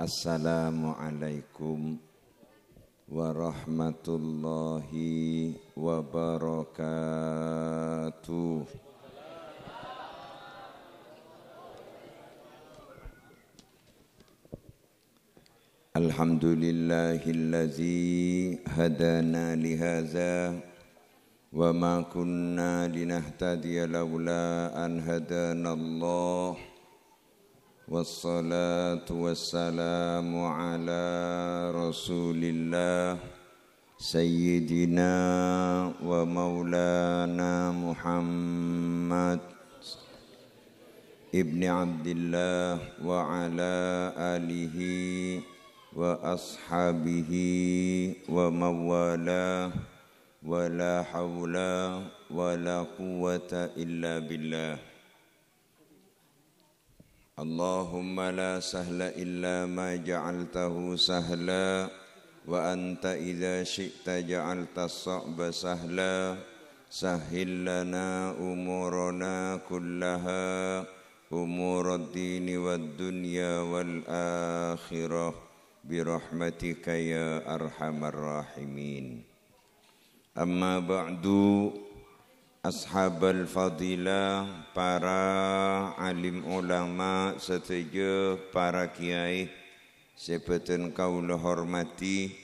Assalamualaikum warahmatullahi wabarakatuh. Alhamdulillahillazi hadana lihazah وما كنا لنهتدي لولا أن هدانا الله والصلاة والسلام على رسول الله سيدنا ومولانا محمد ابن عبد الله وعلى آله وأصحابه ومن والاه ولا حول ولا قوة إلا بالله اللهم لا سهل إلا ما جعلته سهلا وأنت إذا شئت جعلت الصعب سهلا سهل لنا أمورنا كلها أمور الدين والدنيا والآخرة برحمتك يا أرحم الراحمين أما بعد Ashabal fadilah, para alim ulama, setuju para kiai, sebetun kaulah hormati,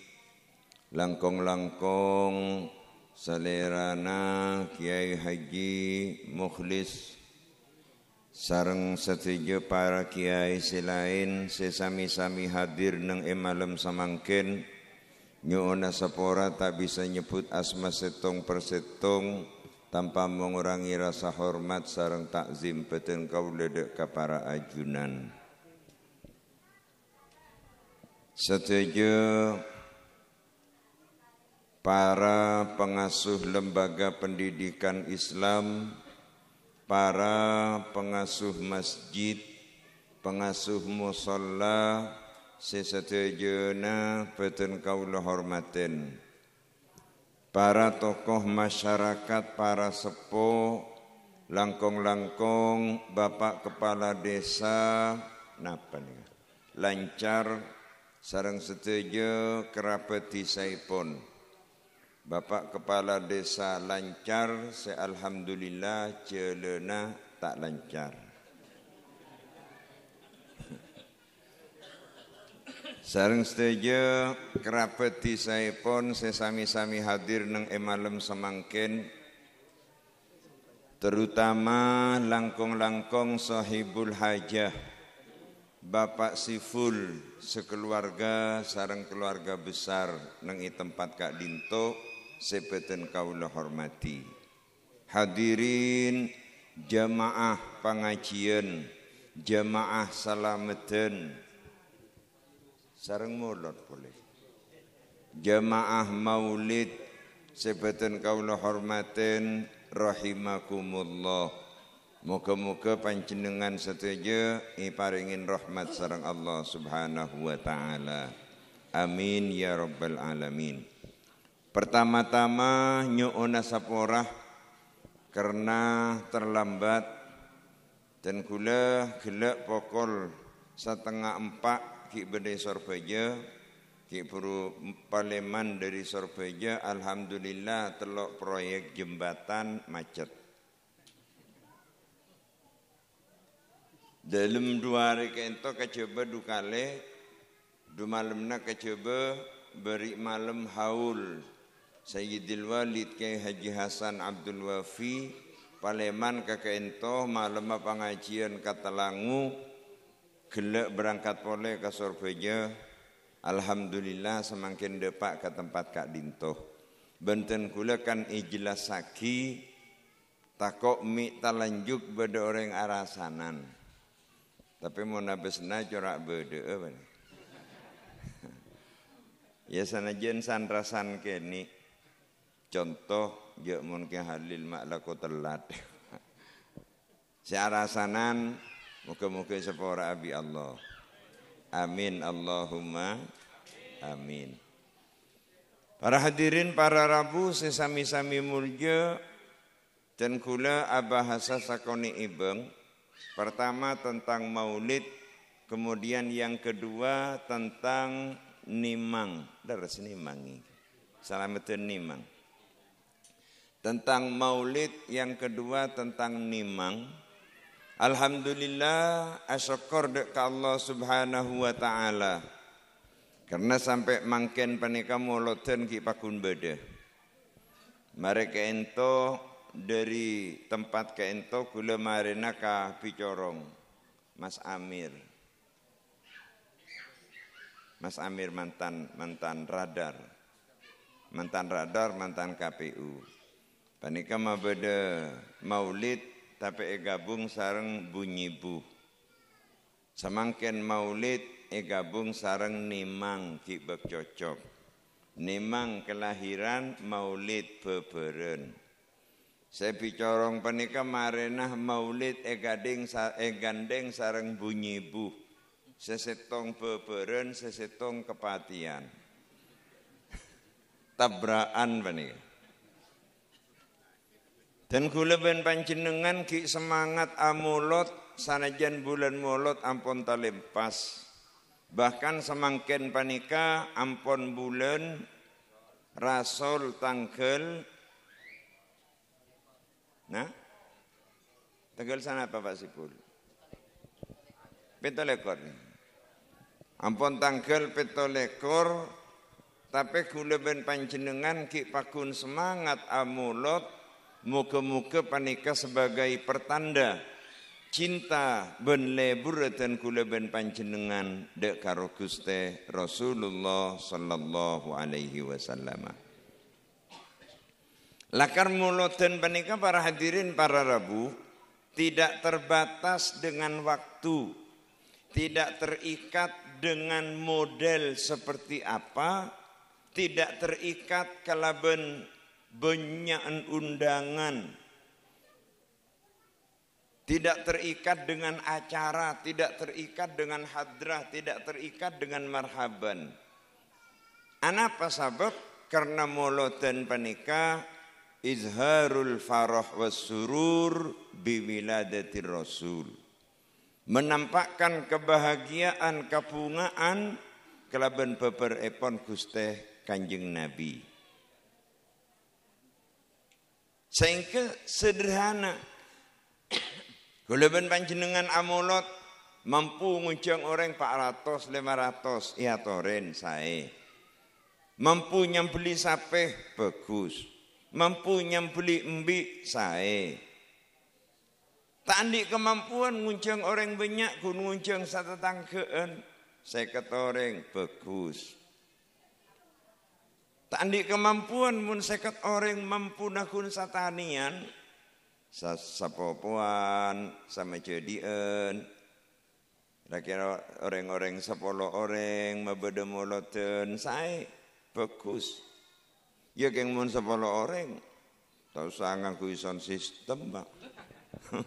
langkong-langkong, selerana kiai haji, mukhlis, sarang setuju para kiai selain sesami-sami hadir nang emalem samangken nyuona sepora tak bisa nyebut asma setong persetong setong, tanpa mengurangi rasa hormat sarang takzim peten kau dedek ke para ajunan. Setuju para pengasuh lembaga pendidikan Islam, para pengasuh masjid, pengasuh musola, sesetujuna peten kaulah hormatin para tokoh masyarakat, para sepuh, langkong-langkong, bapak kepala desa, napa nih? Lancar sarang setuju di saipun. Bapak kepala desa lancar, se alhamdulillah celena tak lancar. Sareng sedaya kerabat pon sesami-sami hadir neng emalem semangkin terutama langkong-langkong sahibul hajah Bapak Siful sekeluarga sarang keluarga besar neng i tempat Kak Dinto sepeten kaulah hormati hadirin jamaah pengajian jamaah salameten Sarang mulut boleh jamaah maulid sebetun kaula hormatin rahimakumullah Moga-moga panjenengan setuju iparingin rahmat sarang Allah Subhanahu wa taala. Amin ya rabbal alamin. Pertama-tama nyuona saporah karena terlambat dan gula gelak pokol setengah empat bede Sorbeja ki puru Paleman dari Sorbeja alhamdulillah telok proyek jembatan macet dalam dua hari kento kejaba dua malam nak kecoba beri malam haul Sayyidil Walid ke Haji Hasan Abdul Wafi Paleman kakento malam apa pengajian langu. Gelek berangkat pole ke Sorvejo, Alhamdulillah semakin depak ke tempat Kak Dinto. Benten kula kan ijlas saki, takok mi talanjuk beda orang arasanan. Tapi mau nabesna corak beda. ya sana jen sanrasan keni. Contoh, Jok mungkin halil maklaku telat. Si arasanan Muka-muka sapa abi Allah. Amin Allahumma amin. Para hadirin para rabu sesami-sami mulja dan kula abahasa sakoni ibeng. Pertama tentang maulid, kemudian yang kedua tentang nimang, deres nimangi. Salametun nimang. Tentang maulid, yang kedua tentang nimang Alhamdulillah asyukur dek Allah subhanahu wa ta'ala Karena sampai mangken panika mulutin ki pakun beda Mereka ento dari tempat ke ento kula marina ka picorong Mas Amir Mas Amir mantan mantan radar mantan radar mantan KPU panika beda maulid tapi e gabung sareng bunyi bu. Semangkin maulid e gabung sareng nimang kibek cocok. Nimang kelahiran maulid beberen. Saya bicorong penika marenah maulid e gading e gandeng sareng bunyi bu. Sesetong beberen, sesetong kepatian. Tabraan penika. Dan kula ben panjenengan ki semangat amulot sanajan bulan mulot ampun talempas. Bahkan semangken panika ampun bulan Rasul tanggal Nah, tanggal sana apa Pak Sipul? Petolekor. Ampun tanggal petolekor, tapi gula ben panjenengan ki pakun semangat amulot Muka-muka panika sebagai pertanda cinta ben lebur dan kula ben panjenengan dek karo Rasulullah sallallahu alaihi wasallam. Lakar dan panika para hadirin para rabu tidak terbatas dengan waktu, tidak terikat dengan model seperti apa, tidak terikat kalaben benyaan undangan tidak terikat dengan acara, tidak terikat dengan hadrah, tidak terikat dengan marhaban. Anapa sabab? Karena dan panika izharul farah was surur biwiladati rasul. Menampakkan kebahagiaan, kepungaan kelaban epon kusteh kanjeng Nabi. Sehingga sederhana. Kalau panjenengan amulot mampu nguncang orang 400, 500, ya toren saya. Mampu nyambeli sape bagus. Mampu nyambeli embi saya. Tak andik kemampuan nguncang orang banyak kun nguncang satu tangkean. Saya ketoreng bagus. Tak Tandi kemampuan mun seket orang mampu nakun satanian. Sapopuan, sama jadian. Kira-kira orang-orang sepuluh orang mabedemoloten saya bagus. Ya geng mun sepuluh orang. Tak usah kuison sistem bang.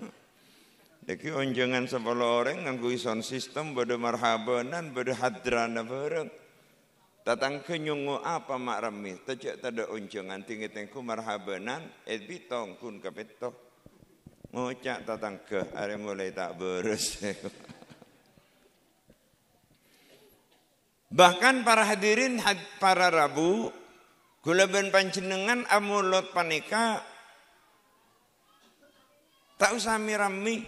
Jadi onjangan sepuluh orang ngaku ison sistem bade marhabanan bade hadrana bareng. Tatang kenyungu apa mak remi, tejak tada uncengan tinggi tengku marhabanan, et eh, bitong kun kapetoh. Ngocak tatang ke, hari mulai tak berus. Bahkan para hadirin, para rabu, Kula ben amulot panika tak usah mirami.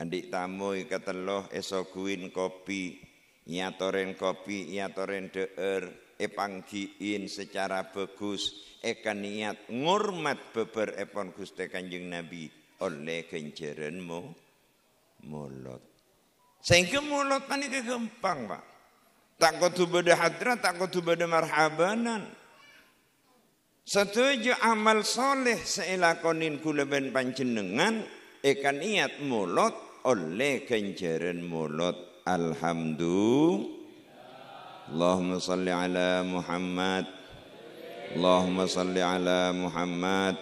Andik tamu ikat loh esok kopi Nyatoren kopi, nyatoren deer, epanggiin secara bagus, eka niat ngormat beber epon guste kanjeng Nabi oleh genjerenmu mulut. Sehingga mulut mana gampang pak. Takut tu hadra, hadrat, takut tu marhabanan. Setuju amal soleh seilakonin kula ben panjenengan ikan niat mulut oleh kenceren mulut. Alhamdulillah Allahumma salli ala Muhammad Allahumma salli ala Muhammad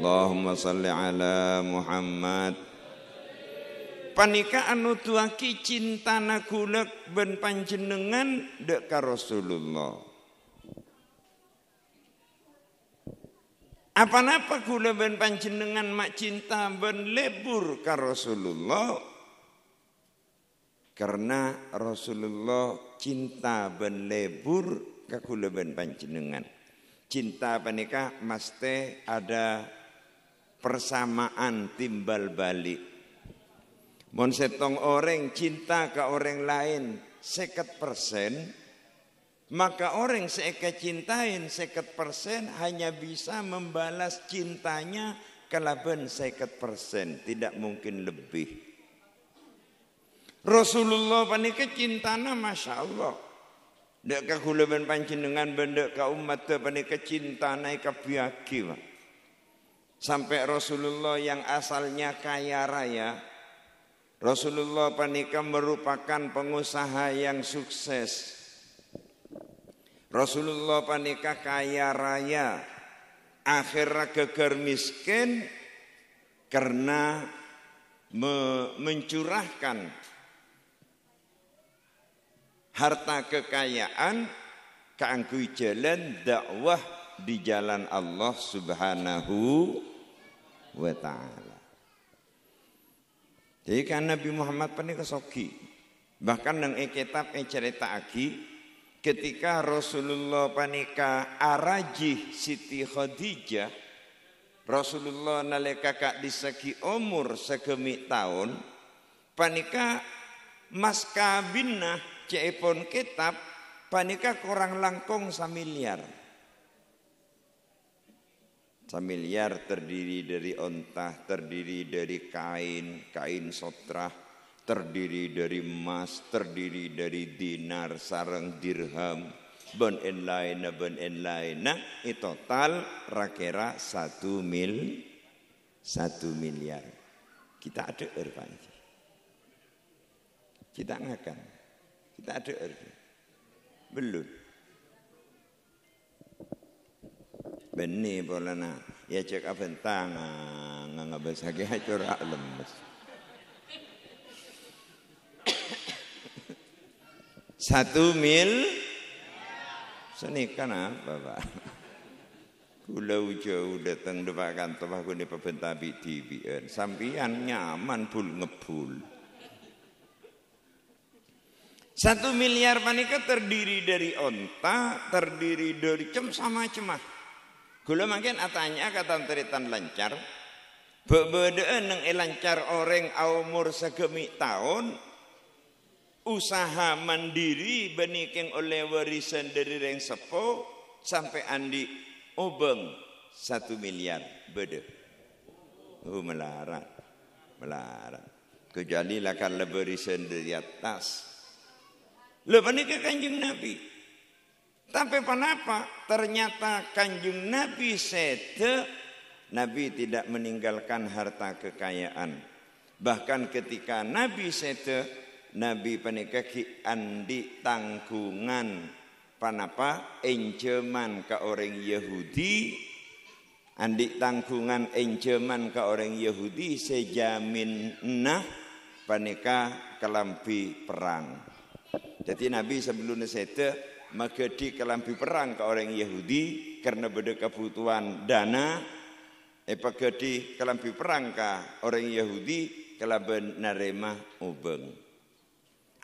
Allahumma salli ala Muhammad Panikaan nutuaki cinta nakulak ben panjenengan dek Rasulullah Apa-apa kula ben panjenengan mak cinta ben lebur ka Rasulullah karena Rasulullah cinta ben lebur ke kula ben panjenengan cinta panika mesti ada persamaan timbal balik mon setong orang cinta ke orang lain seket persen maka orang seeka cintain seket persen hanya bisa membalas cintanya kelaben seket persen tidak mungkin lebih Rasulullah panika cintana Masya Allah. Dek kagula benda panjenengan benda ke umat panika cintana e kebiagi wa. Sampai Rasulullah yang asalnya kaya raya Rasulullah panika merupakan pengusaha yang sukses Rasulullah panika kaya raya Akhirnya geger miskin karena mencurahkan harta kekayaan keangkui jalan dakwah di jalan Allah Subhanahu wa taala. Jadi kan Nabi Muhammad panika sogi. Bahkan nang e kitab yang e cerita lagi ketika Rasulullah panika araji Siti Khadijah Rasulullah nalika kak segi umur segemi tahun panika mas kabinah Cepon kitab panika kurang langkung samiliar. Samiliar terdiri dari ontah, terdiri dari kain, kain sotrah, terdiri dari emas, terdiri dari dinar, sarang dirham, ben en lain, ben en lain. Nah, itu total rakera satu mil, satu miliar. Kita ada erpanji. Kita ngakan. Kita ada belum. Beni na. ya cek apa aventang nggak bisa alam lemes. Satu mil seni kana bapak Kula jauh datang depakan tempat kuni pebentabi tvn Sampian nyaman bul ngebul. Satu miliar panika terdiri dari onta, terdiri dari cem sama cemah. Gula makin atanya kata teritan lancar. Bebedeen neng e lancar orang umur segemi tahun. Usaha mandiri benikeng oleh warisan dari reng sepo sampai andi obeng satu miliar bede. Oh melarat, melarat. Kecuali lakan lebih sendiri atas Loh panika kanjeng Nabi. Tapi kenapa? Ternyata kanjeng Nabi sete Nabi tidak meninggalkan harta kekayaan. Bahkan ketika Nabi sete Nabi panika ki andi tanggungan panapa enceman ke orang Yahudi andi tanggungan enceman ke orang Yahudi sejamin nah panika kelampi perang. Jadi Nabi sebelum Maka di kelampi perang ke orang Yahudi karena beda kebutuhan dana. Epa eh, di kelampi perang ke orang Yahudi kelaben narema obeng.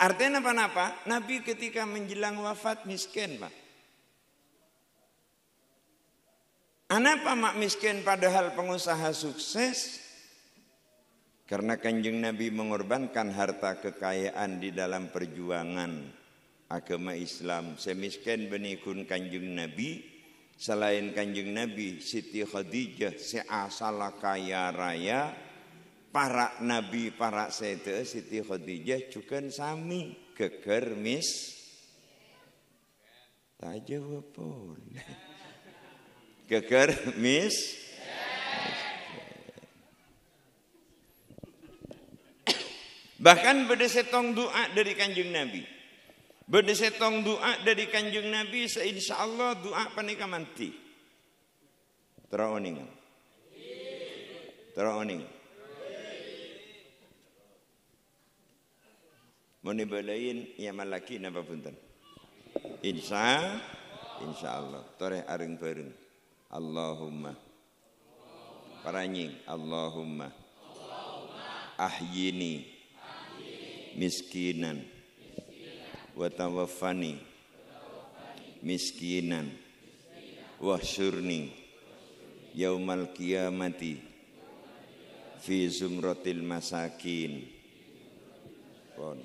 Artinya apa-apa? Nabi ketika menjelang wafat miskin pak. Anapa mak miskin padahal pengusaha sukses? Karena kanjeng Nabi mengorbankan harta kekayaan di dalam perjuangan agama Islam. Semiskin benikun kanjeng Nabi, selain kanjeng Nabi, Siti Khadijah, seasala kaya raya, para Nabi, para sete, Siti Khadijah juga sami kegermis. mis. Tak jawab pun. Geger mis Bahkan berdesetong doa dari kanjeng Nabi. Berdesetong doa dari kanjeng Nabi, seinsya Allah doa panika manti. Teroning. Teroning. Muni balain ya malaki napa punten. Insya insya Allah Tore aring bareng. Allahumma Paranying Allahumma, Allahumma. Ahyini miskinan wa tawaffani miskinan wa syurni yaumal qiyamati fi zumratil masakin pon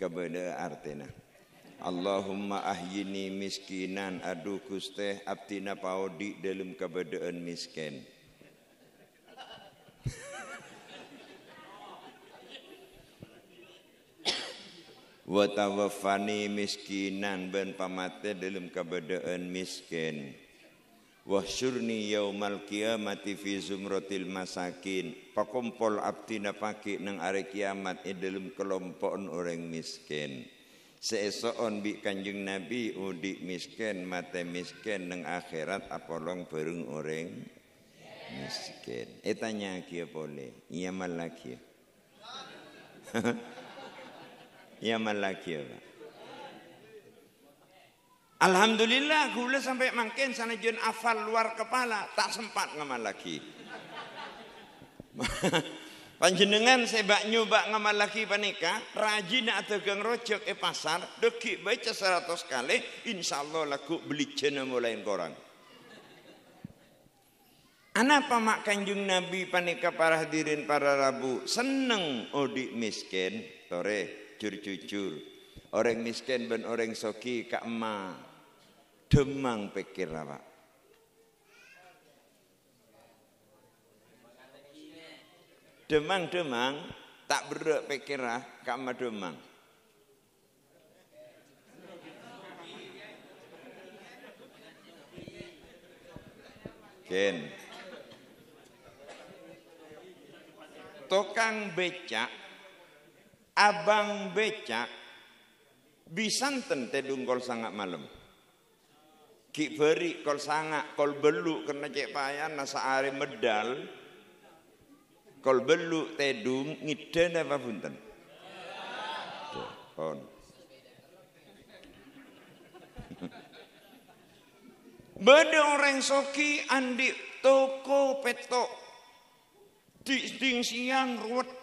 kepada artena, Allahumma ahyini miskinan aduh gusteh abdi napaudi dalam keadaan miskin wa tawaffani miskinan ben pamate dalam kebedean miskin wa syurni yaumal qiyamati fi zumratil masakin pakumpul abdi napaki nang are kiamat e dalam kelompok orang miskin seesoon bi kanjeng nabi udik miskin mate miskin nang akhirat apolong bareng orang miskin etanya eh, kia boleh iya kia. Ya malaki ya Alhamdulillah gula sampai makin sana jen afal luar kepala tak sempat ngamal lagi. Panjenengan sebak nyoba ngamal lagi panika rajin atau geng rojok e pasar dekik baca seratus kali insya Allah laku beli cina mulai korang. Anapa mak kanjung Nabi panika para hadirin para rabu seneng odik oh, miskin tore jujur-jujur. Orang miskin dan orang soki kak emak. Demang pikir apa? Demang-demang tak berdoa pikir lah kak emak demang. Ken. Tukang becak Abang becak bisanten tedung dungkol sangat malam. Ki beri kol sangat kol belu kena cek payan nasa are medal. Kol belu tedung ngiden apa punten. on Beda orang soki andik toko petok. Di siang ruwet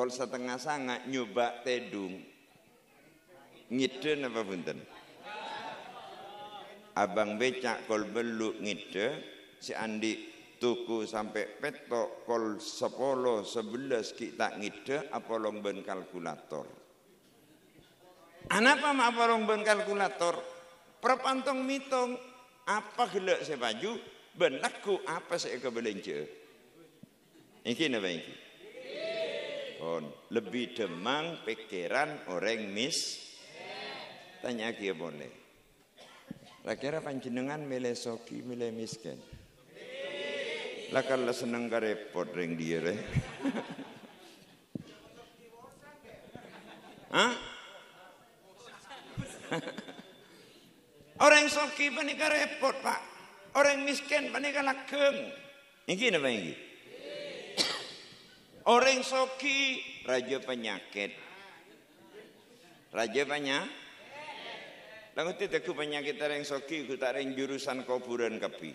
kalau setengah sanga nyoba tedung. Ngide apa punten? Abang becak kol beluk ngide, si Andi tuku sampai petok kol sepolo sebelas kita ngide apa long ben kalkulator. Anapa ma apa long ben kalkulator? Perpantong mitong apa gelek si ben laku apa saya kebelenje. ini napa ini lebih demang pikiran orang mis tanya kia boleh lah kira panjenengan milih soki milih miskin lah kalau seneng karepot ring dia Hah? orang soki panika repot pak orang miskin panika lagem ini apa ini Orang soki raja penyakit. Raja penyakit. lalu tidak ku penyakit orang soki ku taring jurusan kuburan kepi.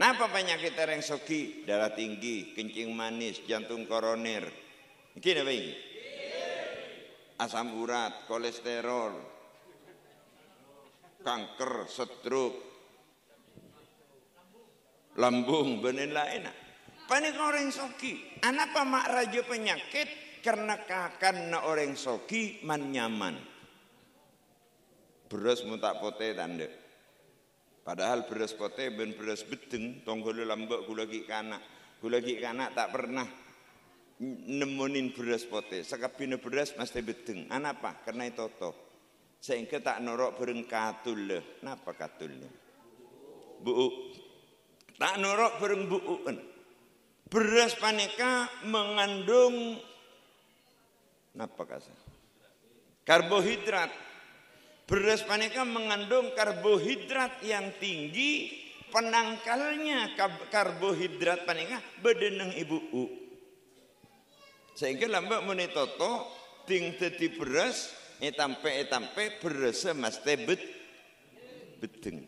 Napa penyakit orang soki? Darah tinggi, kencing manis, jantung koroner. Iki apa ini? Asam urat, kolesterol, kanker, stroke, lambung, benin lain enak. Panik orang soki. Anapa mak raja penyakit? Karena kakan orang soki man nyaman. Beras tak pote tanda. Padahal beras pote ben beras beteng. Tonggol lambak gula gik kanak. Gula gik kanak tak pernah nemunin beras pote. pina beras mesti beteng. Anapa? Karena itu toh sehingga tak norok bereng katul napa katul buuk tak norok bereng buuken Beras paneka mengandung apa Karbohidrat. Beras paneka mengandung karbohidrat yang tinggi, penangkalnya karbohidrat paneka bedeneng ibu u. Sehingga lambat menitoto ting teti beras etampe etampe beras mas tebet beteng.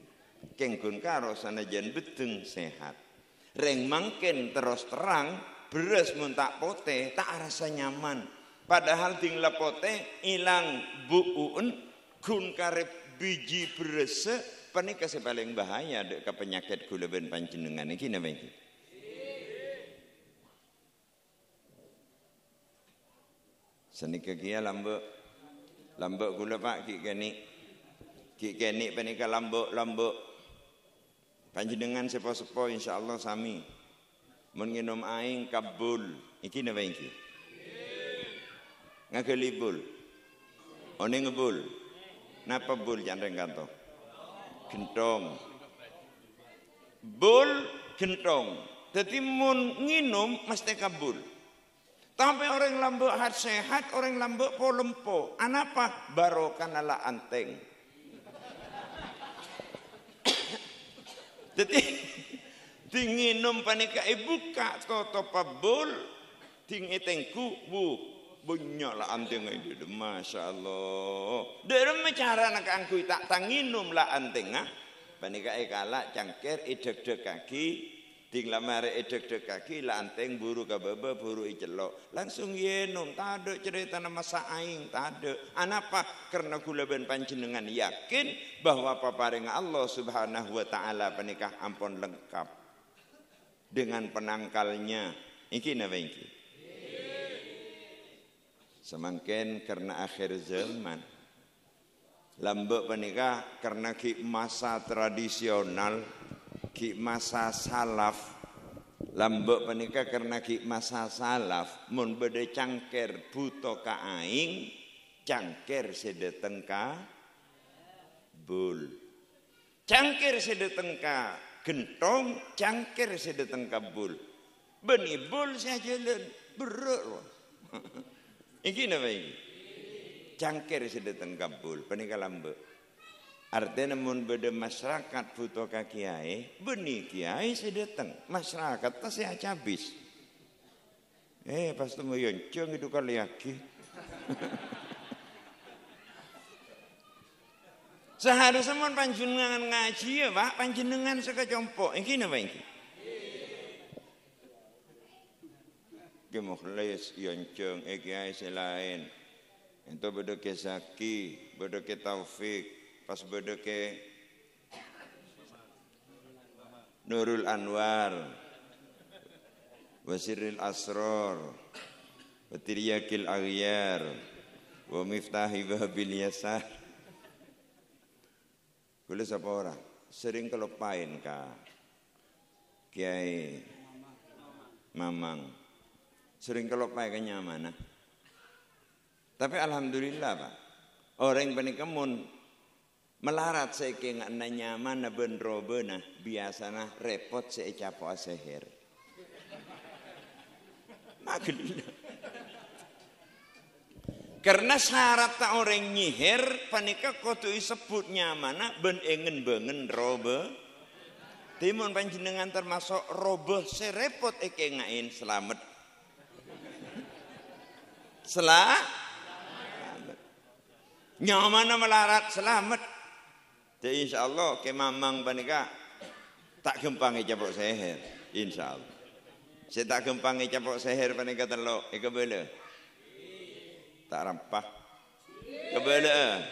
Kengkun karo sana jen beteng sehat. Reng mangkin terus terang, beres muntak pote, tak rasa nyaman. Padahal ding lepote hilang buun gun karep biji berese si paling bahaya dek ke penyakit gula ben panjenengan Ini namanya? Seni Senika kia lambuk gula pak kik kikeni kik keni lambuk lambuk Panjenengan sepo-sepo Allah sami. menginom aing kabul. Iki napa iki? Ngagelibul. Oni ngebul. Napa bul jandeng kanto? Gentong. Bul gentong. Jadi mun nginum mesti kabul. Tapi orang lambuk hat sehat, orang lambuk po lempo. Anapa barokan ala anteng. Dadi dinginom panikae eh, buka toto pabul dingi tengku bu bunyak lah anting itu Masya Allah Derem cara nak angkui tak tanginum lah anting Panika eh, kalak cangkir ideg dek kaki Dinglamare edek-dek kaki lanteng buru kababa buru icelok. Langsung yenum tadek cerita nama saing tadek Anapa? Karena gula ben panjenengan yakin bahwa paparing Allah Subhanahu wa taala penikah ampun lengkap dengan penangkalnya. Iki napa iki? Semangkin karena akhir zaman lambek penikah karena ki masa tradisional ki masa salaf lambok menikah karena ki masa salaf mun bede cangkir buto ka aing cangker sedetengka bul cangker sedetengka gentong cangker sedetengka bul beni bul saya jalan beruk ini napa ini cangkir sedetengka ka bul menika lambok Artinya namun beda masyarakat butuh kiai, benih kiai sedetan, masyarakat pasti saya habis Eh pas temu yoncong itu kali lagi. Seharusnya mun panjenengan ngaji ya Pak, panjenengan sekecompok. Ini napa ini? Ki mukhlis yon cung e eh, kiai selain. Itu beda kesaki, beda ketaufik, pas ke Nurul Anwar Wasiril Asror Watiriyakil Aghyar Wa miftahi Wahabil yasar Kulis apa orang? Sering kelepain kak Kiai Mamang Sering kelepain kenyamanan ah. Tapi Alhamdulillah Pak Orang yang paling kemun Melarat saiki ngana nyaman na bendro bena biasana repot saya capo seher. Magelina. Karena syarat tak orang nyihir panika kudu sebut nyamana nah ben engen bengen robe. Timun panjenengan termasuk robe serepot eke eh ngain selamat. Selamat. Nyamana nah melarat selamat jadi insya Allah kemamang panika tak gempangi capok seher. Insya Allah. Saya tak gempangi capok seher panika terlo. Ika eh, bela. Tak rampah. Kebela.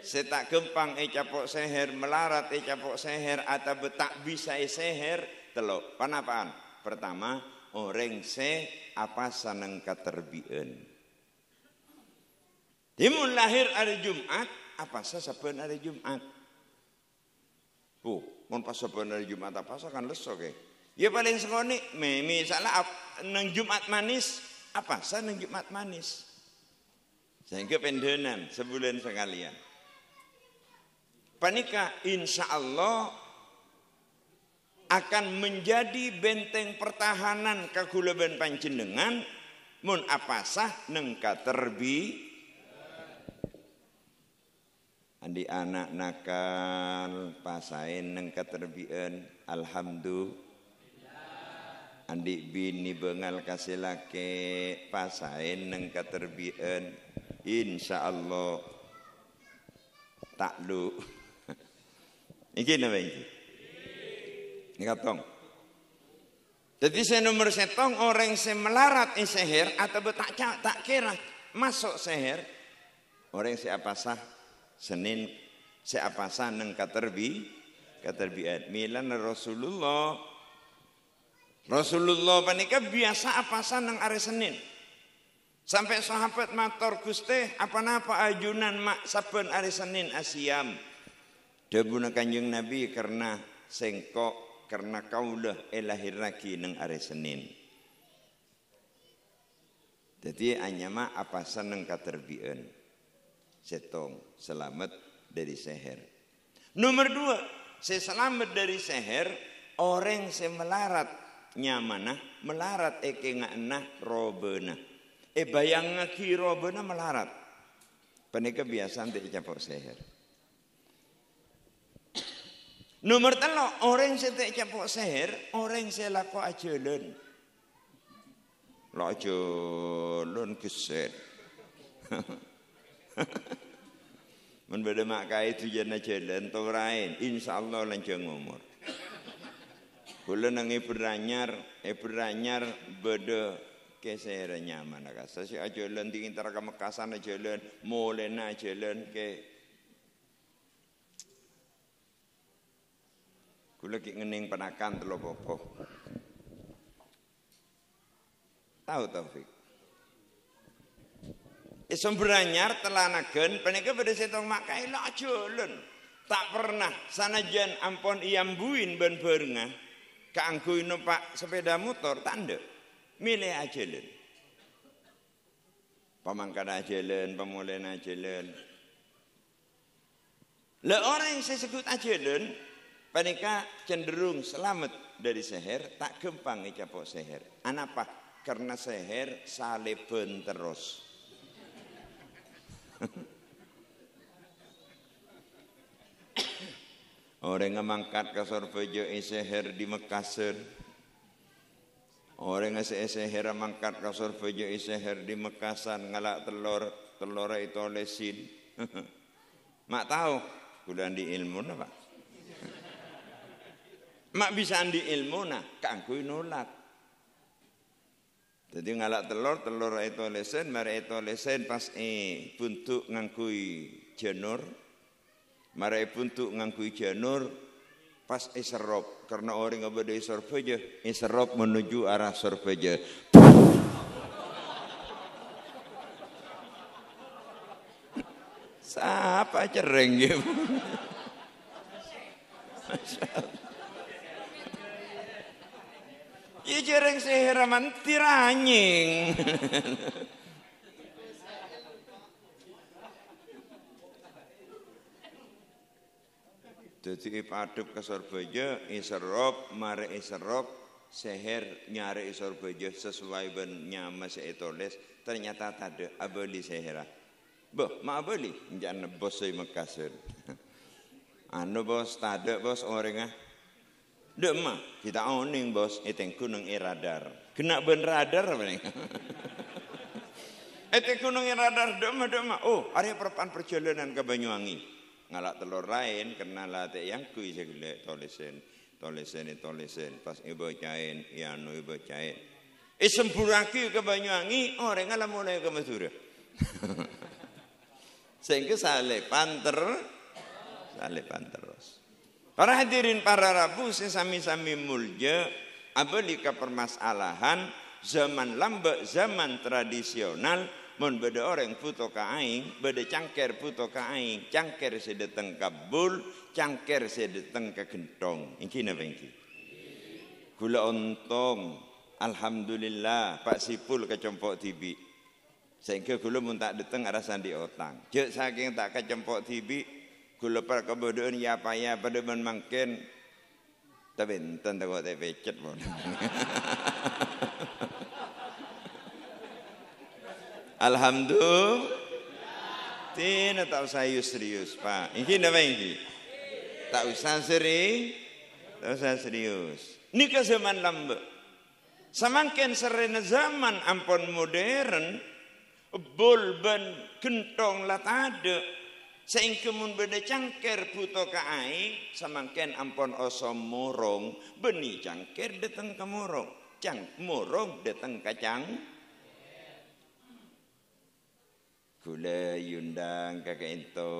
Saya tak gempang e capok seher melarat e capok seher atau betak bisa e seher telok. Panapaan? Pertama orang se apa sanang katerbien. Timun lahir hari Jumat apa sah saben hari Jumat. Bu, mun pas saben hari Jumat apa sah kan leso ke. Ya paling sekoni memi salah nang Jumat manis apa sah neng Jumat manis. Sehingga pendenan sebulan sekalian. Panika insya Allah akan menjadi benteng pertahanan kegulaban panjenengan mun apa sah nengka terbi Andi anak nakal pasain neng keterbian alhamdulillah. Andi bini bengal kasih laki pasain neng keterbian insya Allah taklu. Iki napa iki? Ini katong. Jadi saya nomor setong orang yang melarat seher atau tak tak kira masuk seher orang siapa sah Senin siapa saneng katerbi katerbiat milan Rasulullah Rasulullah panika biasa apa saneng hari Senin sampai sahabat mator guste apa napa ajunan mak saben hari Senin asiam debuna kanjeng Nabi karena sengkok karena kau kaulah elahir lagi neng hari Senin jadi hanya Mak apa saneng katerbien setong selamat dari seher. Nomor dua, saya selamat dari seher, orang saya melarat nyamanah, melarat eke ngaknah robena. E eh, bayang ngaki robena melarat. Pernah kebiasaan tidak capok seher. Nomor telo, orang saya tak seher, orang saya laku ajalan. Lako ajalan keset. Men bade mak kae tujuan jalan to rain, insyaallah lanjut umur. Kula nang Ibranyar, Ibranyar bade kesera nyaman ka. Sasi jalan tingin tara ka Mekasan jalan, na jalan ke Kula ki ngening penakan telo pokok. Tahu Taufik sembranyar telanagen Peneka pada setong makai lah jalan Tak pernah sanajan ampon iam buin ben berengah Keangkuin numpak sepeda motor tanda Milih ajalan Pemangkat ajalan, pemulihan ajalan Le orang yang saya sebut ajalan Peneka cenderung selamat dari seher Tak gempang ikapok seher Anapa? Karena seher saleben terus Orang ngemangkat ke Sorbejo Eseher di Mekassar. Orang ngasih Eseher mangkat ke Sorbejo Eseher di Mekassar ngalak telur telur itu sin. Mak tahu kuliah di ilmu nah, Pak. Mak bisa di ilmu nah, kangku nolak. Jadi ngalak telur, telur itu lesen, mari itu lesen pas e buntuk ngangkui janur, mari buntuk ngangkui janur pas e serop. Karena orang nggak beda survei e serop menuju arah serop aja. Siapa cereng ya? Masya Allah. cireng sihiraman tiranying. Jadi ipaduk e ke Surabaya, iserop, e mare iserop, seher nyari Surabaya sesuai ben nyama seetoles, e ternyata tade abadi sehera. Bo, ma abadi, jangan ah. bos saya Mekasir. Anu bos, tade bos orangnya. Ah. Demak, kita oning bos, eteng eh, kunung e radar. Kena ben radar apa nih? Eh, eteng kunung e radar demak demak. Oh, area perpan perjalanan ke Banyuwangi. Ngalak telur lain, kena latek yang kui segele tolesen. Tolesen, eh, tolesen, pas ibu cain, ya, nu ibu cain. buraki ke Banyuwangi, orang oh, ngalak mulai ke Madura. Sehingga sale panter, sale panteros. Para hadirin para rabu sesami-sami mulja abelika permasalahan zaman lambe zaman tradisional mun beda orang puto ka aing beda cangker puto ka aing cangker sedeteng kabul cangker sedeteng ka gentong iki napa iki kula ontong alhamdulillah Pak Sipul kecempok tibi sehingga kula mun tak deteng arah sandi otang jek saking tak kecempok tibi kula par ya apa ya pada men mangkin tapi enten tak kok pecet pun. Alhamdulillah Tidak tak usah serius pak Ini apa ini? Tak usah serius Tak usah serius Ini ke zaman lamba. Semakin sering zaman ampun modern Bulban kentong lah tak ada saingkemun beda cangker buto ka aing samangken ampon osom morong benih cangker datang ke morong cang morong datang ke cang gula yundang kakek itu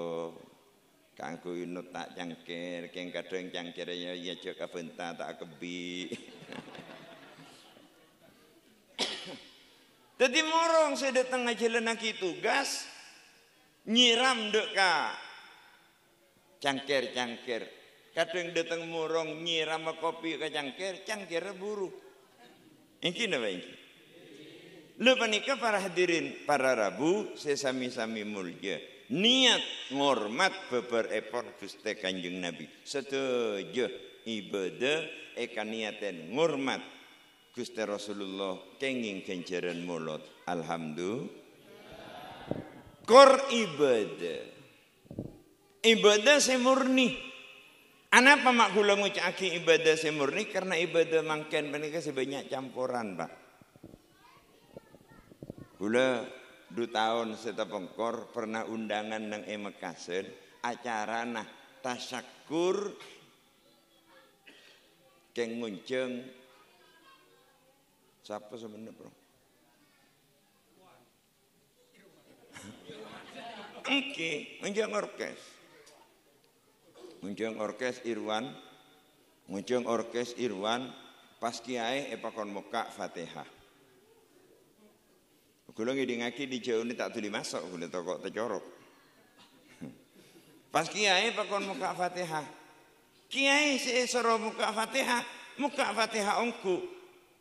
kangku inut tak cangker, keng kadang cangkir ya ya cek tak kebi Jadi morong saya datang aja lenaki tugas nyiram dek cangkir-cangkir kadang datang murong nyiram kopi ke cangkir cangkir buruk ini apa ini lu panika para hadirin para rabu sesami-sami mulia niat ngormat beber epor guste kanjeng nabi setuju ibadah eka niaten ngormat guste rasulullah kenging kenceran mulut alhamdulillah Kor ibadah. Ibadah saya murni. Kenapa mak kula ngucaki ibadah saya murni? Karena ibadah mangken menika sebanyak campuran, Pak. Kula dua tahun setepengkor pernah undangan nang Emekasen acara nah tasakur keng ngunceng siapa sebenarnya bro iki ngunjung orkes. Ngunjung orkes Irwan, ngunjung orkes Irwan pas kiai epakon muka Fatihah. Kula dengaki di jauh ini tak tuli masuk kulo tokok tercorok. Pas kiai pakon muka Fatihah. Kiai si soro muka Fatihah, muka Fatihah ongku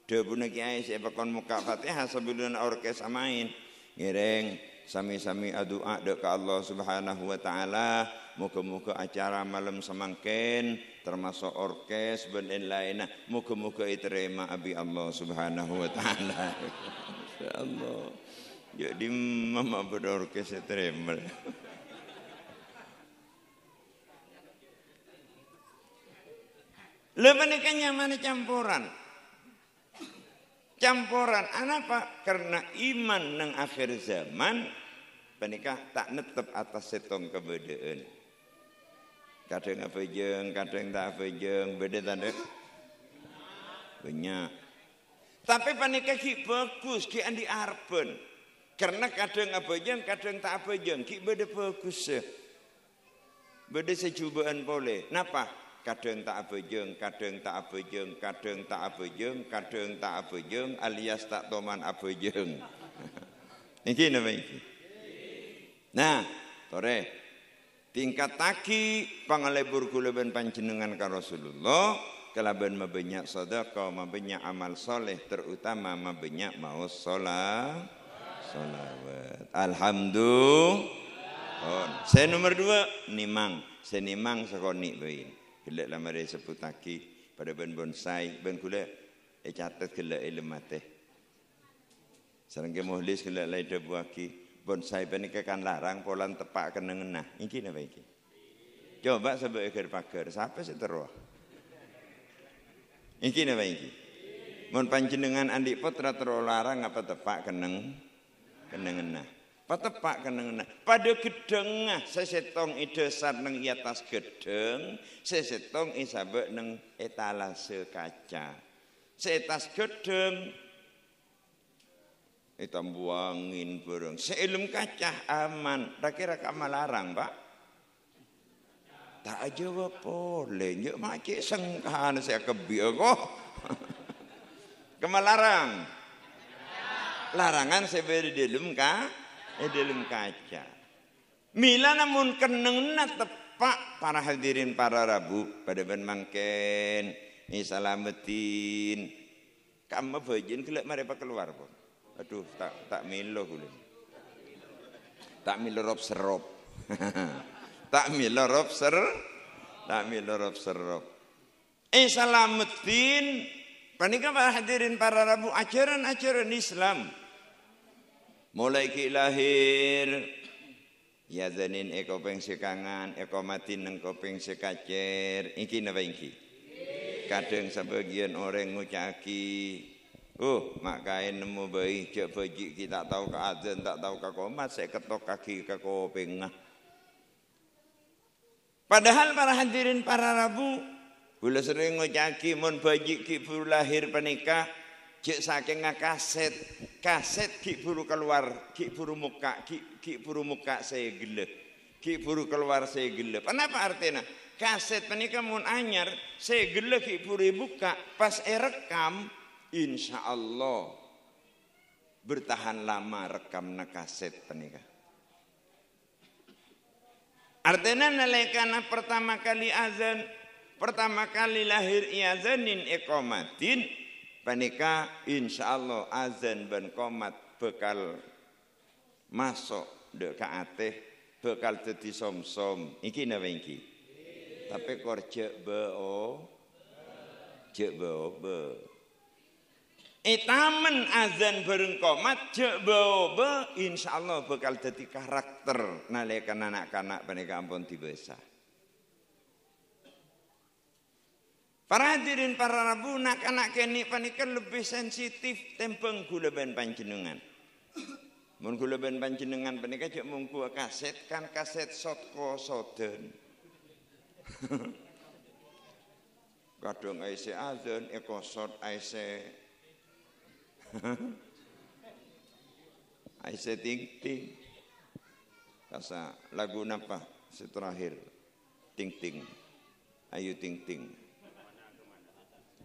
Dua bunuh kiai apa pakon muka fatihah sebelum orkes samain, Ngiring sami-sami adua ke Allah Subhanahu wa taala Muka-muka acara malam semangkin termasuk orkes lain lainnya nah, muka-muka diterima abi Allah Subhanahu wa taala insyaallah jadi mama berorkes diterima Lu menikahnya nyaman campuran. Campuran, kenapa? Karena iman nang akhir zaman penikah tak netep atas setong kebedaan kadang apa jeng kadang tak apa jeng beda tanda banyak tapi panikah ki fokus ki andi arpen karena kadang apa jeng kadang tak apa jeng ki beda bagus beda sejubaan boleh napa kadang tak apa abejeng, kadang tak apa abejeng, kadang tak apa abejeng, kadang tak apa abejeng alias tak toman abejeng. Ini namanya Nah, sore tingkat taki pangalebur kula ben panjenengan ka Rasulullah kelaben mabenyak sedekah mabenyak amal soleh terutama mabenyak mau salat salawat alhamdulillah oh. saya nomor dua nimang saya nimang sekonik bain gelek lama dia sebut taki pada ben bonsai ben kula e eh catet gelek e eh lemate sareng ke muhlis gelek lai bonsai menika kan larang polan tepak kena kenengenah. Iki napa iki? Coba sebut eger pager, sampai teruah Iki napa iki? mon panjenengan andik putra larang apa tepak kena kenengenah. Apa tepak kenengenah? Pada gedengah sesetong ide neng atas gedeng, sesetong isabek neng etalase kaca. Setas gedeng buangin bareng. Seilum kacah aman, kira kira kamal larang, Pak. Tak aja boleh, lenyek macik sengkahan saya kebi kok. larang. Larangan saya beri dilem ka, dalam kaca. Mila namun keneng tepak para hadirin para rabu pada ben mangken. Ini salametin. Kamu bajin kelak mereka keluar pun. Aduh, tak tak milo gulen Tak milo rob serop. tak milo rob ser. Tak milo rob serop. Insalamuddin. Panika para hadirin para rabu ajaran-ajaran Islam. Mulai ki lahir Ya zanin eko peng sekangan, eko mati neng kopeng sekacer. Iki napa iki? Kadang sebagian orang ngucaki Oh, makain nemu bayi cek baji kita tahu ke azan tak tahu ke komat saya ketok kaki ke kopeng. Padahal para hadirin para rabu boleh sering ngucaki mon baji ki lahir penikah cek saking kaset Kaset ki keluar Ki muka Ki, muka saya gile Ki keluar saya gile. Kenapa artinya? Kaset penikah mon anyar Saya gile ki buka Pas erekam Insya Allah bertahan lama rekam nekaset penikah. Artinya nalekana pertama kali azan, pertama kali lahir iazanin ekomatin, panika insya Allah azan ban komat bekal masuk deka ateh bekal teti som som iki napa iki tapi korje beo je beo be itaman azan bareng komat jek bawa insyaallah bakal jadi karakter nalekan anak-anak panika ampun besa. Para hadirin para rabu nak anak kini, panika lebih sensitif tempeng gula ben panjenengan. Mun gula ben panjenengan panika jek mungku kaset kan kaset sotko soden. Kadung aise azan ekosot aise I say ting ting. Kasa lagu napa si terakhir ting ting. Ayu ting ting.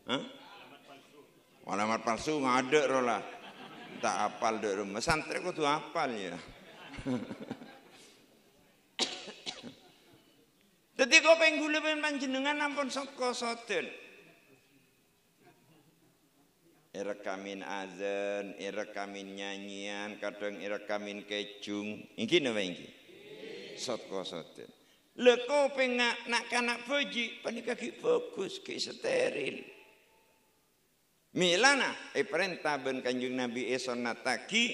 Hah? Alamat palsu nggak ada rola. Tak apal dek rumah. Santri kok tuh apal ya. Jadi kau pengen gula pengen panjenengan ampun soko soten irek kamin azan, irek kamin nyanyian, kadang irek kamin kejung. Iki napa iki? Sotko soten. Leku pengak nak nak kanak boji panikah ki bagus, ki steril. Milana e eh, perintah ben kanjung Nabi Eson nataki,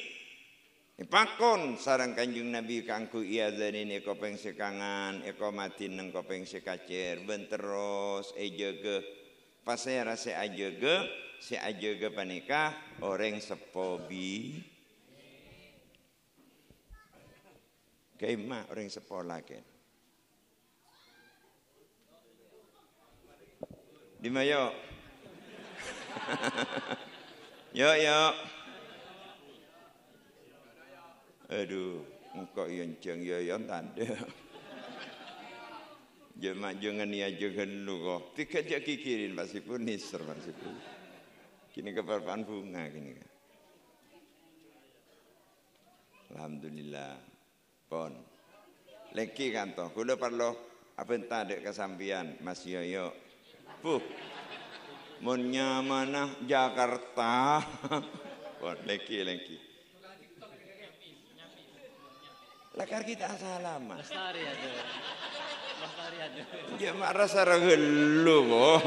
Ipakon eh, sarang kanjung Nabi kangku iya dan ini kopeng sekangan, eko eh, mati neng kopeng sekacir, ben terus, ejege, pas saya rasa aja si aja ke panikah orang sepobi kayak mah orang sepola ke kan. di mayo yo yo aduh engkau yang ceng yo yo tanda Jemak jangan ni jangan gelu kok. Tiga je kikirin pasti punis, masih punis. Gini keperpaan bunga gini. Kan. Alhamdulillah. Pon. Leki kanto. Kuda perlu apa entah dek kesampian Mas Yoyo. Bu. Mun mana Jakarta. Pon leki leki. Lakar kita salaman. Lestari aja. Lestari aja. Dia ya, marah sarang gelu, boh.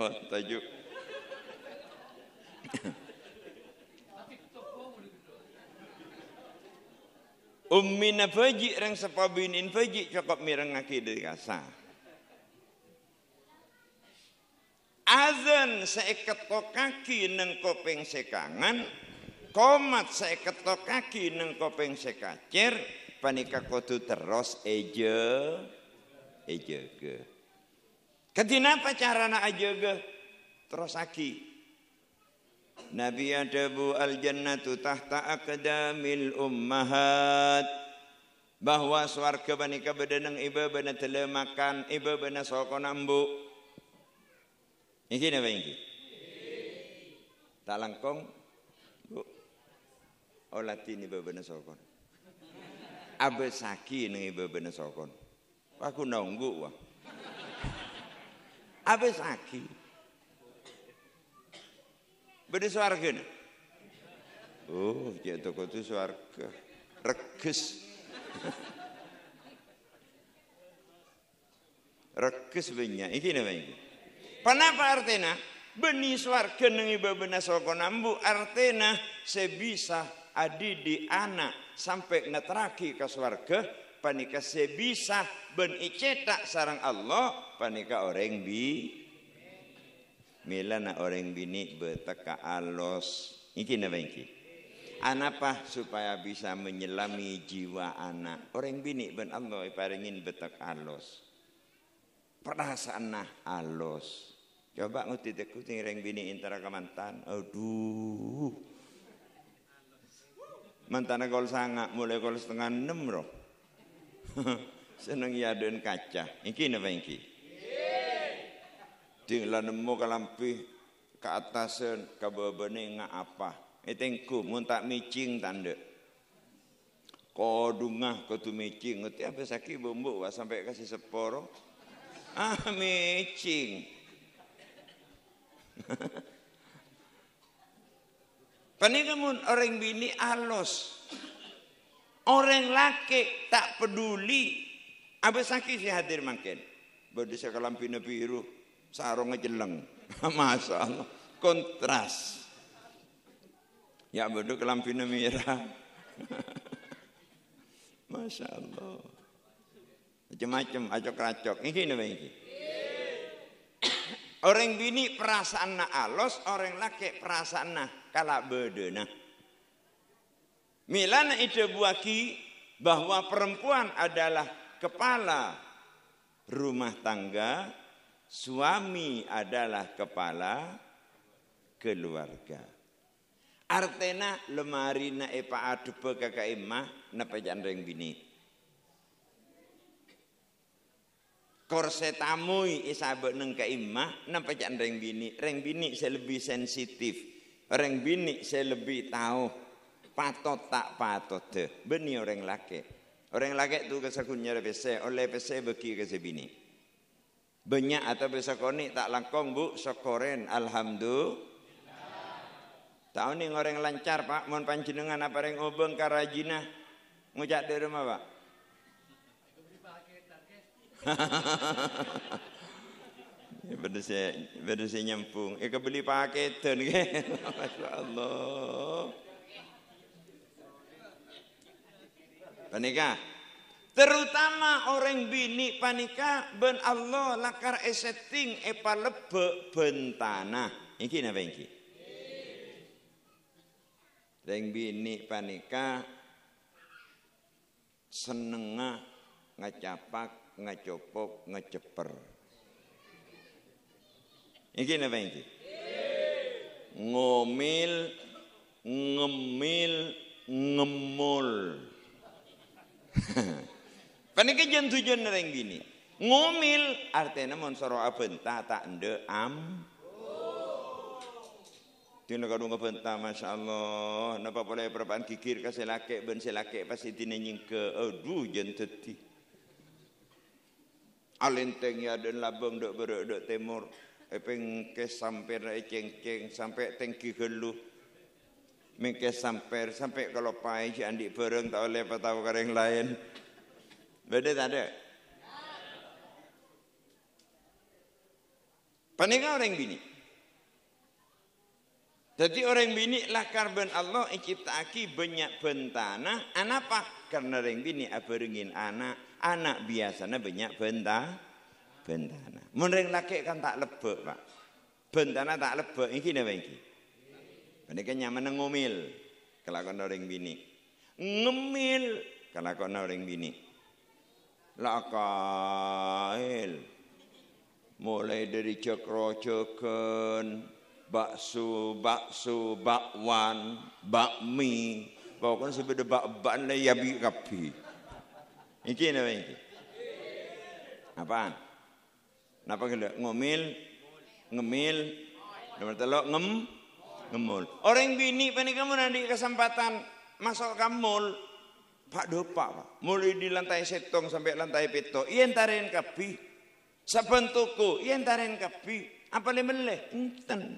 Oh, tajuk. Ummi na faji rang sapabin in faji cakap mirang akidah kasa. Azan saya ketok kaki neng kopeng sekangan, komat saya ketok kaki neng kopeng sekacer, panika kotu terus eje, eje ke. Ketinapa aja ajeugeut terus aki. Nabi adabu al jannatu tahta akdamil ummahat bahwa suarga bani bedeneng iba bana tele makan iba bana sokon ambu. Ini apa iki? Tak langkong Bu. Oh, ini iba bana sokon. Abe saki nih iba bana sokon. Aku nunggu wah habis lagi Beri suarga ini. Oh, jatuh toko itu suarga. Reges. Reges banyak. Iki namanya iki? Kenapa artinya? Beni suarga nengi babena soko nambu artinya sebisa adi di anak sampai ngetraki ke suarga panika sebisa ben icetak sarang Allah panika orang bi mila na orang bini beteka alos iki napa iki anapa supaya bisa menyelami jiwa anak orang bini ben Allah iparingin betek alos perasaan nah alos coba nguti tekuting orang bini intara kemantan aduh mantana gol sangat mulai gol setengah enam roh Seneng ya yaden kaca. Iki napa iki? Dinglan nemu kalampi ke atas ke bawah kababane nggak apa. Itu mun tak micing tanda. Kodungah kutu micing. Ngerti apa sakit bumbu? sampai kasih seporo. Ah micing. Panik kamu orang bini alos. Orang laki tak peduli. Apa sakit sih hadir makin. berdosa sekalam pina biru. Sarung ngejeleng Masya Allah. Kontras. Ya bodoh kelam pina merah. Masya Allah. Macam-macam. Acok racok. Ini nama ini. Orang bini perasaan na alos, orang laki perasaan na kalak bedena. Milana ide buaki bahwa perempuan adalah kepala rumah tangga, suami adalah kepala keluarga. Artena lemari na epa adupe kakak ema na pejandreng bini. korsetamui isabe neng ke imah na cak reng bini reng bini saya lebih sensitif reng bini saya lebih tahu patot tak patot beni orang laki orang laki tu kesakunya ada pese oleh pese beki ke sebini banyak atau koni tak langkong bu sokoren alhamdulillah Tahu ni orang lancar pak, mohon panjenengan apa yang obeng karajina ngujak di rumah pak. Ya, benda saya, benda saya nyempung, Eka ya, beli paketan ke, kan? masya Allah. panikah. Terutama orang bini panikah ben Allah lakar eseting epa lebe bentana. Iki apa ini? Orang bini panikah senengah ngacapak, ngacopok, ngeceper. Iki napa iki? Ngomil, ngemil, ngemul. Paniki jan tujuan nereng gini. Ngomil artinya monsoro apa benta tak ende am. Tina kadung benta masya Allah. Napa boleh perpan kikir kasih laki ben selake pasti tina ke, Aduh jen teti. Alenteng ya dan labang dok berok dok temur. Epeng ke sampai ceng ceng sampai tengki geluh mengke sampai sampai kalau pai si andi bareng tak oleh apa tahu kareng lain beda tak ada Panika orang bini. Jadi orang bini lah karben Allah aki banyak bentana. Anapa? Karena orang bini aberengin anak. Anak biasanya banyak benta, bentana. mereng laki kan tak lebek pak. Bentana tak lebek. Ini apa ini? Mereka nyaman ngomil kelakon ring bini. Ngemil kelakon ring bini. Lakail. Mulai dari cekro-ceken, bakso, bakso, bakwan, bakmi, pokoknya sebeda bak-bakan lah ya bi kapi. Iki napa apa? Apaan? Napa ngomil? Ngemil. Nomor telok ngem ngemul. Orang bini panik kamu nanti kesempatan masuk kamul. Pak dopa pak. Mulai di lantai setong sampai lantai pito. Iya ntarin kapi. Saben toko. Iya ntarin kapi. Apa lima leh? Enten.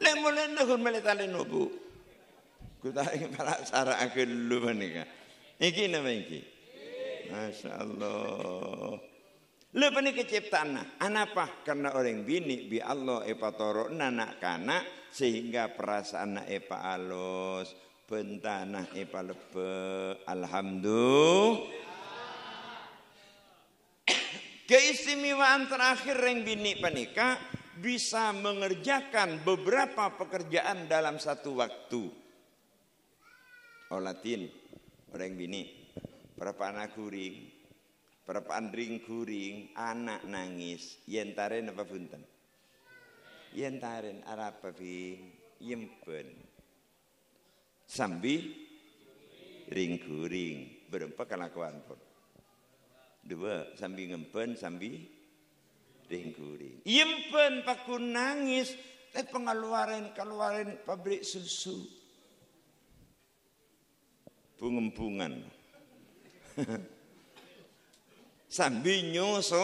Le mulai nuhun meleh tali nubu. Kita ingin para sarah aku dulu panik. Iki nama iki. Masya Allah. Lepas ini keciptaan. Anapa? Karena orang bini bi Allah epa toro nanak kana sehingga perasaan na epa alus bentana epa lebe. Alhamdulillah. Keistimewaan terakhir orang bini panika bisa mengerjakan beberapa pekerjaan dalam satu waktu. Olatin, orang bini, berapa anak kuring, Perpandring guring, anak nangis, yentaren apa punten? Yentaren arapa bi yempen. Sambi ring guring, berempat kelakuan pun. Dua, sambi ngempen, sambi ring guring. Yempen paku nangis, tapi pengeluaran keluaran pabrik susu. Bungempungan. sambil nyusu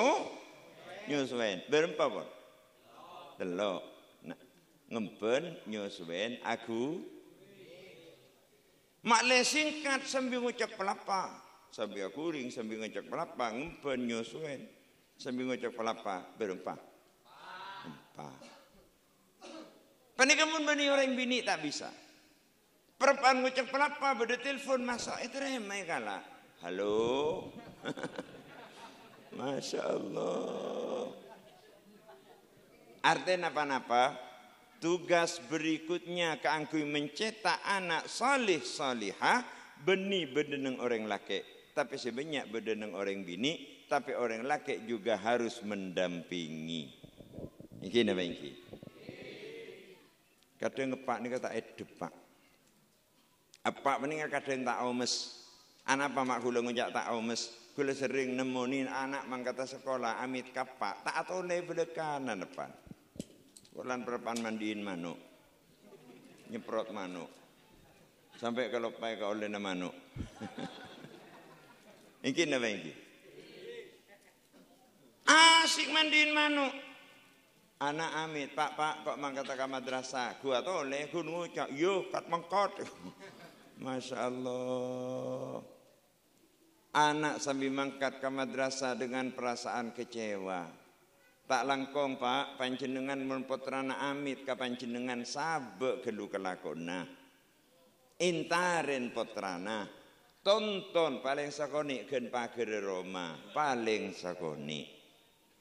nyusuwen berapa apa delok nah, ngemben nyusuwen aku makle singkat sambil ngucap pelapa sambil ring sambil ngucap pelapa ngemben nyusuwen sambil ngucap pelapa berapa empat Panika bani orang bini tak bisa. Perpan ngucap pelapa, beda telepon masa itu remeh kala. Halo. Masya Allah. Artinya apa-apa? Tugas berikutnya keangkui mencetak anak salih salihah benih berdeneng orang laki. Tapi sebanyak berdeneng orang bini, tapi orang laki juga harus mendampingi. Ini apa ini? Kadang ngepak kata edep edepak. Apa menika kadang tak omes. Anak apa mak kula tak omes? Kula sering nemuin anak mangkata sekolah amit kapak tak atau oleh belekanan depan. Kulan perpan mandiin manuk. Nyeprot manuk. Sampai kalau pakai oleh nama manuk. Iki napa iki? Asik mandiin manuk. Anak amit, pak pak kok mangkata ke madrasah? Gua toleh, gun ngucak, yuk kat mengkot. Masya Allah. Anak sambil mangkat ke madrasah dengan perasaan kecewa. Tak langkong pak, panjenengan menpotrana amit ke panjenengan sabek gelu kelakona. Intaren potrana. Tonton paling sakoni gen pagere Roma, paling sakoni.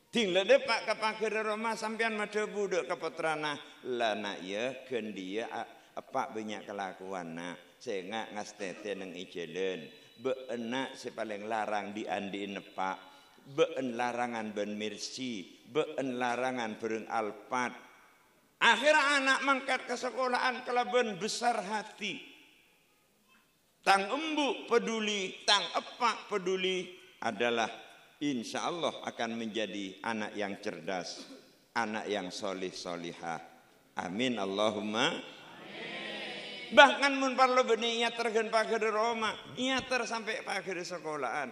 Tinggal pak ke pagere Roma sampean madu budok ke potrana. Lana ya gen dia apa banyak kelakuan nak. sehingga ngasteten neng ijelen beenak si paling larang diandi nepak been larangan ben mirsi been larangan bereng alpat akhirnya anak mangkat ke sekolahan kelaben besar hati tang embu peduli tang epak peduli adalah insya Allah akan menjadi anak yang cerdas anak yang solih solihah amin Allahumma bahkan mun parlo beni ia tergen pager Roma iya ter sampai pager sekolahan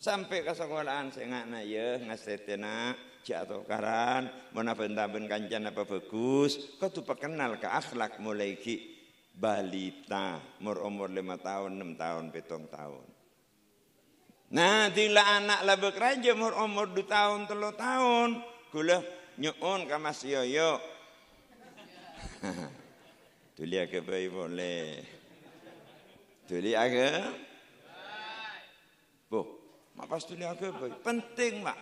sampai ke sekolahan saya na ya ngasetena jatuh karan mana bentaben kancan apa bagus kau tuh perkenal ke akhlak mulai ki balita mur umur lima tahun enam tahun petong tahun nah tila anak lah bekerja mur umur dua tahun telo tahun gula nyuon kamas yo Tuli agak bayi boleh. Tuli agak. Bu, mak pas tuli agak bayi. Penting mak.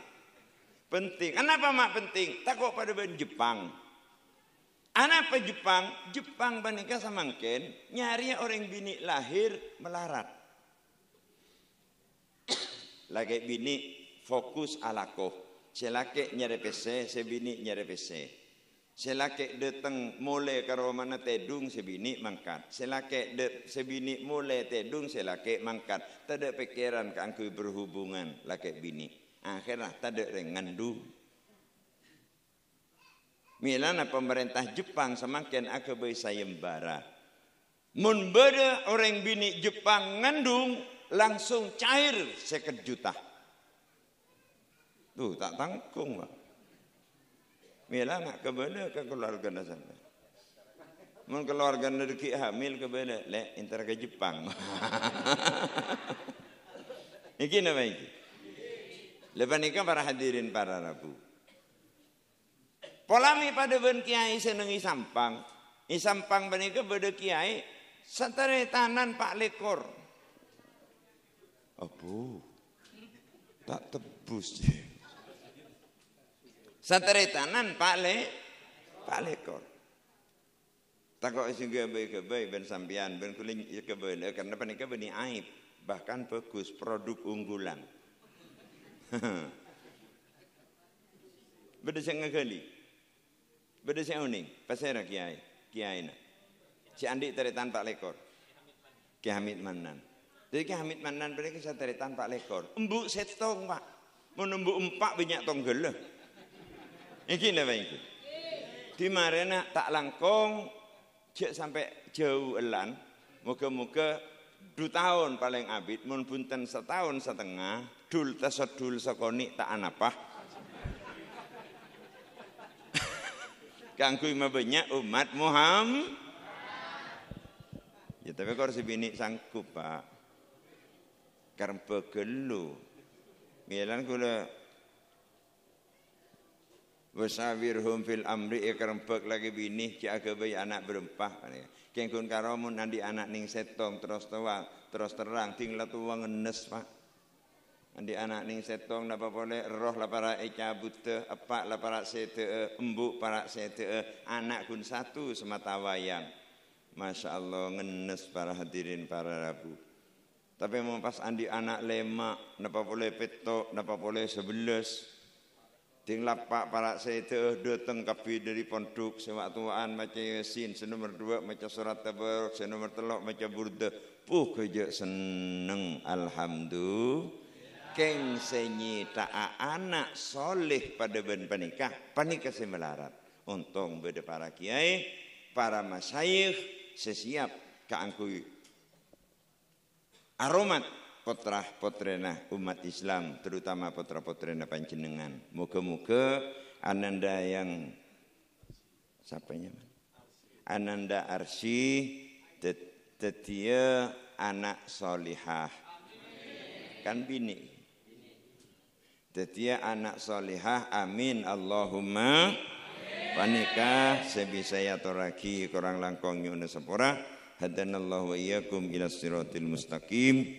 Penting. Kenapa mak penting? Takut pada ben Jepang. Kenapa Jepang? Jepang bandingkan sama Ken. Nyari orang bini lahir melarat. Lagi bini fokus alakoh. Selake nyari PC, sebini nyari PC. Selake deteng mulai karo mana tedung sebini mangkat. Selake de sebini mulai tedung selake mangkat. Tade pikiran kangkui berhubungan lake bini. Akhirnya tade du. Milana pemerintah Jepang semakin akebe sayembara. Mun beda orang bini Jepang ngandung langsung cair sekejuta. Tuh tak tangkung pak. Mila ke mana ke keluarga nasana. Mun keluarga nerki hamil mana? le entar ke Jepang. iki nama iki. Lepas ini kan para hadirin para rabu. Polami pada ben kiai senengi sampang. Isampang benika beda kiai satare tanan Pak Lekor. Abu. Tak tebus. Sateretanan Pak Le Pak Lekor. Takok sing baik baik ben sambian, ben kuling kebele ya karena panika beni aib bahkan bagus produk unggulan. Beda sing ngegali. Beda sing uning, pasera kiai, kiai na. Si Andi teretan Pak Lekor. Ki Hamid Manan. Jadi Ki Hamid Manan berarti saya teretan Pak Lekor. Embu setong Pak. menembu empat banyak tonggeleh. Iki lho iki. Di marena tak langkung cek sampai jauh elan. Moga-moga dua tahun paling abit, mun bunten setahun setengah dul tesedul sekoni tak anapa. Kangku banyak umat Muhammad. Ya tapi kau harus bini sangkup pak. Karena begelu. Ngelan kula wasawirhum fil amri ikrempek ya lagi bini ki agawe anak berempah kan ya. kengkun karomun nandi anak ning setong terus tua terus terang tinggal tua ngenes pak Andi anak ning setong napa boleh roh lah para buta epak lah para sete embuk para sete anak kun satu semata wayang Masya Allah ngenes para hadirin para rabu tapi mau pas andi anak lemak napa boleh petok napa boleh sebelas Ding lapak para sedeh datang kapi dari pondok semak tuaan maca yasin nomor dua maca surat tabarok nomor telok maca burda puh kerja seneng alhamdulillah keng senyi ta'a anak soleh pada ben panikah panikah semelarat untung beda para kiai para masyayikh sesiap keangkui aromat Potrah putrena umat Islam terutama putra putrena panjenengan moga-moga ananda yang sapanya ananda arsi tetia anak solihah kan bini tetia anak solihah amin Allahumma amin. panikah ya toraki kurang langkong yunus sepura hadanallahu wa iyyakum ila siratil mustaqim